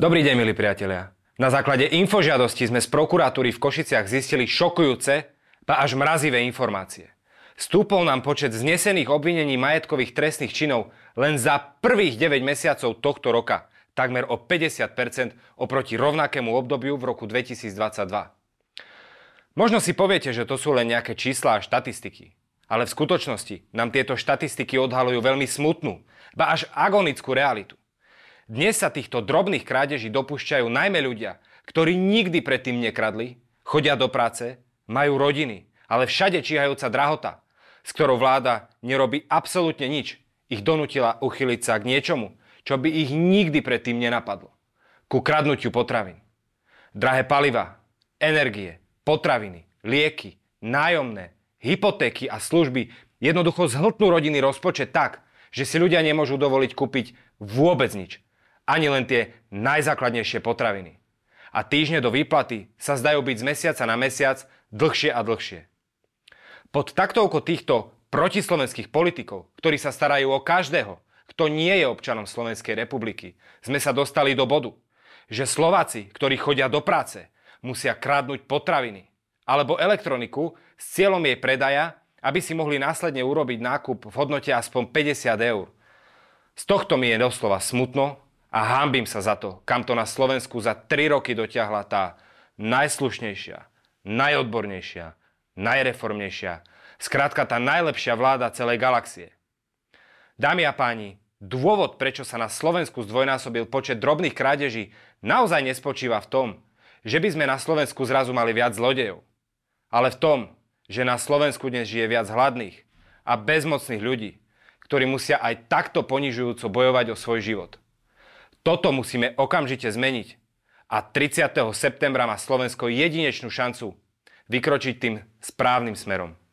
Dobrý deň, milí priatelia. Na základe infožiadosti sme z prokuratúry v Košiciach zistili šokujúce, ba až mrazivé informácie. Stúpol nám počet znesených obvinení majetkových trestných činov len za prvých 9 mesiacov tohto roka, takmer o 50% oproti rovnakému obdobiu v roku 2022. Možno si poviete, že to sú len nejaké čísla a štatistiky. Ale v skutočnosti nám tieto štatistiky odhalujú veľmi smutnú, ba až agonickú realitu. Dnes sa týchto drobných krádeží dopúšťajú najmä ľudia, ktorí nikdy predtým nekradli, chodia do práce, majú rodiny, ale všade číhajúca drahota, s ktorou vláda nerobí absolútne nič, ich donútila uchyliť sa k niečomu, čo by ich nikdy predtým nenapadlo. Ku kradnutiu potravín. Drahé paliva, energie, potraviny, lieky, nájomné, hypotéky a služby jednoducho zhltnú rodiny rozpočet tak, že si ľudia nemôžu dovoliť kúpiť vôbec nič ani len tie najzákladnejšie potraviny. A týždne do výplaty sa zdajú byť z mesiaca na mesiac dlhšie a dlhšie. Pod taktovko týchto protislovenských politikov, ktorí sa starajú o každého, kto nie je občanom Slovenskej republiky, sme sa dostali do bodu, že Slováci, ktorí chodia do práce, musia kradnúť potraviny alebo elektroniku s cieľom jej predaja, aby si mohli následne urobiť nákup v hodnote aspoň 50 eur. Z tohto mi je doslova smutno a hámbim sa za to, kam to na Slovensku za 3 roky dotiahla tá najslušnejšia, najodbornejšia, najreformnejšia, skrátka tá najlepšia vláda celej galaxie. Dámy a páni, dôvod, prečo sa na Slovensku zdvojnásobil počet drobných krádeží, naozaj nespočíva v tom, že by sme na Slovensku zrazu mali viac zlodejov, ale v tom, že na Slovensku dnes žije viac hladných a bezmocných ľudí, ktorí musia aj takto ponižujúco bojovať o svoj život. Toto musíme okamžite zmeniť. A 30. septembra má Slovensko jedinečnú šancu vykročiť tým správnym smerom.